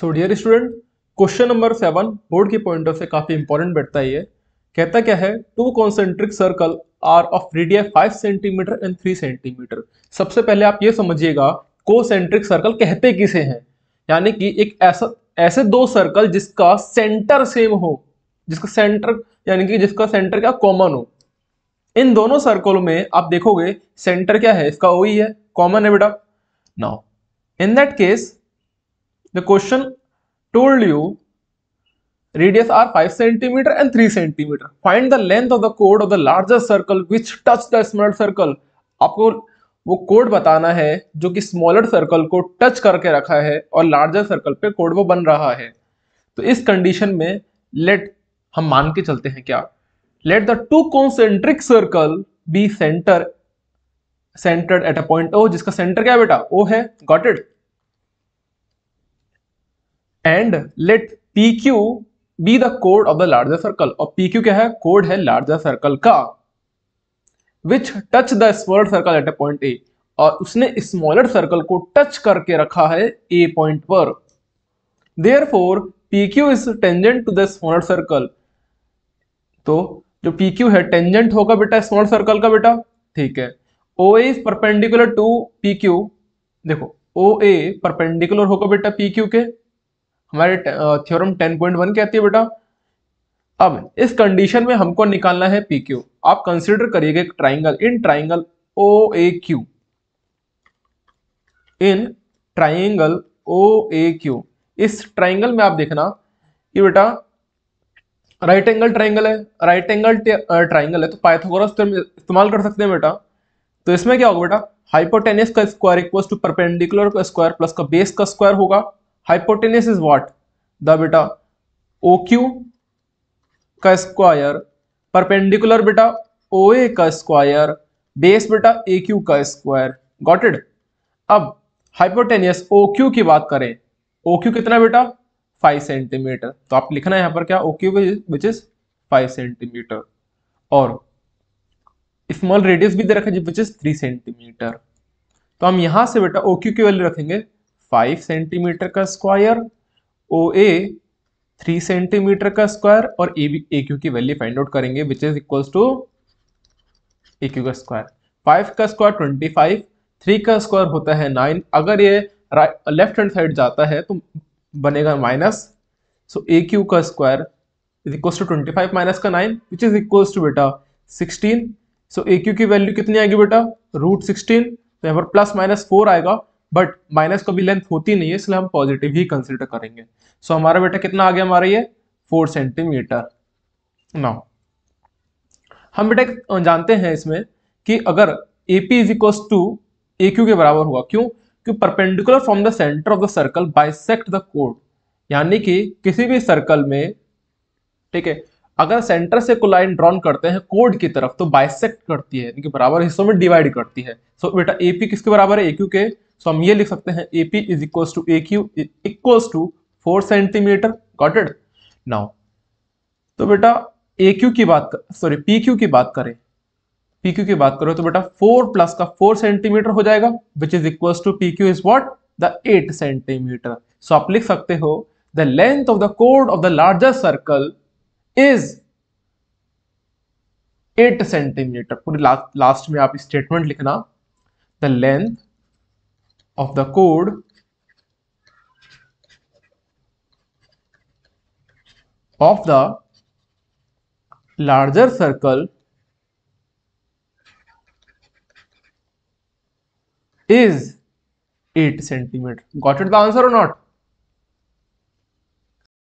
सो dear student question number seven board के point of से काफ़ी इंपॉर्टेंट बैठता है ये कहता क्या है two concentric circle are of radii five centimetre and three centimetre सबसे पहले आप ये समझिएगा कोसेंट्रिक सर्कल कहते किसे हैं यानी कि एक ऐसा ऐसे दो सर्कल जिसका सेंटर सेम हो जिसका सेंटर यानी कि जिसका सेंटर क्या कॉमन हो इन दोनों सर्कल में आप देखोगे सेंटर क्या है इसका वही e है कॉमन है बेटा now in that case the question told you radius are 5 centimeter and 3 centimeter find the length of the chord of the largest circle which touch the small circle आपको वो code बताना है जो कि smaller circle को touch करके रखा है और लार्जर सर्कल पे कोड वो बन रहा है तो इस कंडीशन में लेट हम मान के चलते हैं क्या let the two concentric circle be centre centred at a point O जिसका सेंटर क्या बेटा ओ है got it and let P Q be the कोड ऑफ द लार्जर सर्कल और पी क्यू क्या है कोड है लार्जर सर्कल का which touch the smaller circle at a point A और उसने स्मॉलर सर्कल को टच करके रखा है ए पॉइंट पर therefore P Q is tangent to the smaller circle तो जो पी क्यू है टेंजेंट होगा बेटा स्मॉल सर्कल का बेटा ठीक है O A is perpendicular to P Q देखो ओ ए परपेंडिकुलर होगा बेटा पी क्यू के हमारे थ्योरम टेन पॉइंट वन कहती है बेटा अब इस कंडीशन में हमको निकालना है पी क्यू आप कंसिडर करिएगा एक triangle in triangle O A Q in triangle O A Q इस ट्राइंगल में आप देखना कि बेटा राइट एंगल ट्राइंगल है राइट एंगल ट्राइंगल है तो पाइथागोरस तो थ्योरम इस्तेमाल कर सकते हैं बेटा तो इसमें क्या होगा बेटा हाइपोटेनियस का स्क्वायर इक्वल टू परपेंडिकुलर का स्क्वायर प्लस का बेस का स्क्वायर होगा इज is द बेटा ओ क्यू का स्क्वायर परपेंडिकुलर बेटा ओ ए का स्क्वायर बेस बेटा ए क्यू का स्क्वायर गॉटेड अब हाइपोटेनियस ओ क्यू की बात करें ओ क्यू कितना बेटा फाइव सेंटीमीटर तो आप लिखना है यहां पर क्या O Q which is five centimetre और स्मॉल रेडियस भी दे रखा है विच इज थ्री सेंटीमीटर तो हम यहां से बेटा ओ क्यू की वैल्यू रखेंगे फाइव सेंटीमीटर का square O A three centimetre का स्क्वायर और ए बी ए क्यू की वैल्यू फाइंड आउट करेंगे which is equals to A Q का स्क्वायर फाइव का स्क्वायर ट्वेंटी फाइव थ्री का स्क्वायर होता है नाइन अगर ये लेफ्ट हैंड साइड जाता है तो बनेगा माइनस सो ए क्यू का square is equals to twenty five minus का nine which is equals to बेटा सिक्सटीन सो ए क्यू की वैल्यू कितनी आएगी बेटा रूट सिक्सटीन तो यहाँ पर प्लस माइनस फोर आएगा बट माइनस को भी लेंथ होती नहीं है इसलिए हम पॉजिटिव ही कंसिडर करेंगे सो so, हमारा बेटा कितना आ गया हमारा ये फोर सेंटीमीटर नौ हम बेटा जानते हैं इसमें कि अगर A is equal to A Q के बराबर होगा क्यों क्योंकि perpendicular from the centre of the circle bisect the कोड यानी कि किसी भी सर्कल में ठीक है अगर सेंटर से को लाइन ड्रॉन करते हैं कोड की तरफ तो बाइसेक्ट करती है बराबर हिस्सों में डिवाइड करती है सो so, बेटा ए किसके बराबर है ए के सो हम ये लिख सकते हैं AP is equal to A Q equal to four centimetre got it now तो बेटा ए क्यू की बात सॉरी पी क्यू की बात करें पी क्यू की बात करो तो बेटा फोर प्लस का फोर सेंटीमीटर हो जाएगा which is equal to P Q is what the eight centimetre so आप लिख सकते हो द लेंथ ऑफ द कोड of the largest circle is eight centimetre पूरी लास्ट में आप स्टेटमेंट लिखना the length of the code of the larger circle is 8 centimeter. Got it the answer or not?